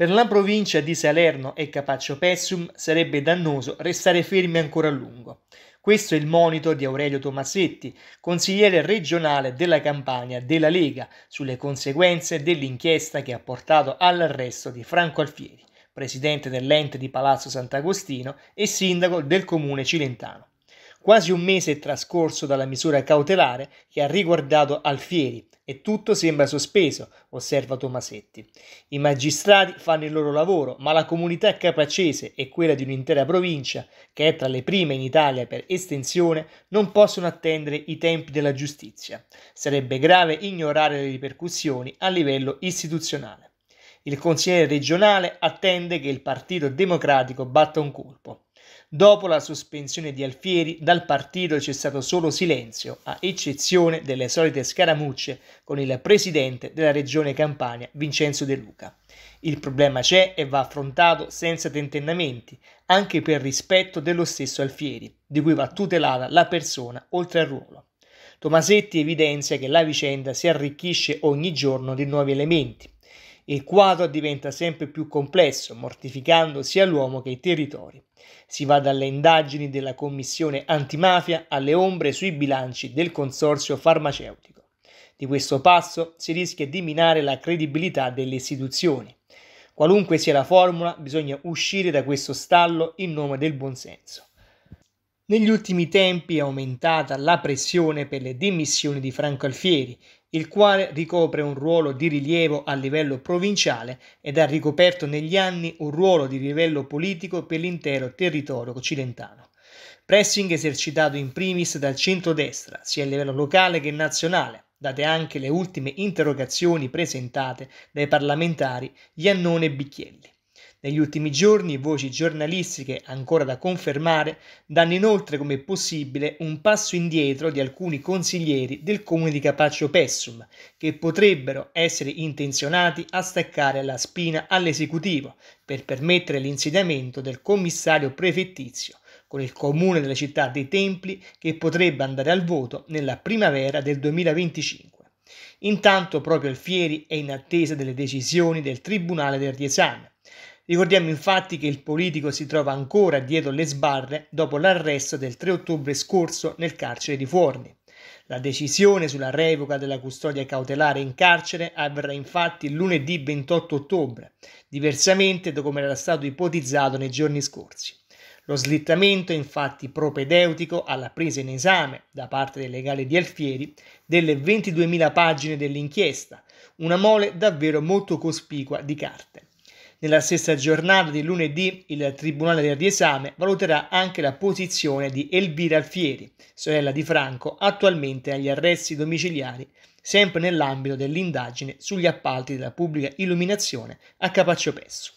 Per la provincia di Salerno e Capaccio Pessum sarebbe dannoso restare fermi ancora a lungo. Questo è il monito di Aurelio Tomassetti, consigliere regionale della Campania della Lega, sulle conseguenze dell'inchiesta che ha portato all'arresto di Franco Alfieri, presidente dell'ente di Palazzo Sant'Agostino e sindaco del comune cilentano. Quasi un mese è trascorso dalla misura cautelare che ha riguardato Alfieri, e tutto sembra sospeso, osserva Tomasetti. I magistrati fanno il loro lavoro, ma la comunità capacese e quella di un'intera provincia, che è tra le prime in Italia per estensione, non possono attendere i tempi della giustizia. Sarebbe grave ignorare le ripercussioni a livello istituzionale. Il consigliere regionale attende che il Partito Democratico batta un colpo. Dopo la sospensione di Alfieri, dal partito c'è stato solo silenzio, a eccezione delle solite scaramucce con il presidente della regione Campania, Vincenzo De Luca. Il problema c'è e va affrontato senza tentennamenti, anche per rispetto dello stesso Alfieri, di cui va tutelata la persona oltre al ruolo. Tomasetti evidenzia che la vicenda si arricchisce ogni giorno di nuovi elementi, il quadro diventa sempre più complesso, mortificando sia l'uomo che i territori. Si va dalle indagini della Commissione antimafia alle ombre sui bilanci del consorzio farmaceutico. Di questo passo si rischia di minare la credibilità delle istituzioni. Qualunque sia la formula, bisogna uscire da questo stallo in nome del buonsenso. Negli ultimi tempi è aumentata la pressione per le dimissioni di Franco Alfieri, il quale ricopre un ruolo di rilievo a livello provinciale ed ha ricoperto negli anni un ruolo di livello politico per l'intero territorio occidentale. Pressing esercitato in primis dal centrodestra, sia a livello locale che nazionale, date anche le ultime interrogazioni presentate dai parlamentari Iannone e Bicchielli. Negli ultimi giorni voci giornalistiche ancora da confermare danno inoltre come possibile un passo indietro di alcuni consiglieri del comune di Capaccio Pessum che potrebbero essere intenzionati a staccare la spina all'esecutivo per permettere l'insediamento del commissario prefettizio con il comune della città dei Templi che potrebbe andare al voto nella primavera del 2025. Intanto proprio Alfieri è in attesa delle decisioni del Tribunale del Riesame Ricordiamo infatti che il politico si trova ancora dietro le sbarre dopo l'arresto del 3 ottobre scorso nel carcere di Forni. La decisione sulla revoca della custodia cautelare in carcere avverrà infatti lunedì 28 ottobre, diversamente da come era stato ipotizzato nei giorni scorsi. Lo slittamento è infatti propedeutico alla presa in esame da parte del legale di Alfieri delle 22.000 pagine dell'inchiesta, una mole davvero molto cospicua di carte. Nella stessa giornata di lunedì il Tribunale del riesame valuterà anche la posizione di Elvira Alfieri, sorella di Franco, attualmente agli arresti domiciliari, sempre nell'ambito dell'indagine sugli appalti della pubblica illuminazione a Capaccio Pesso.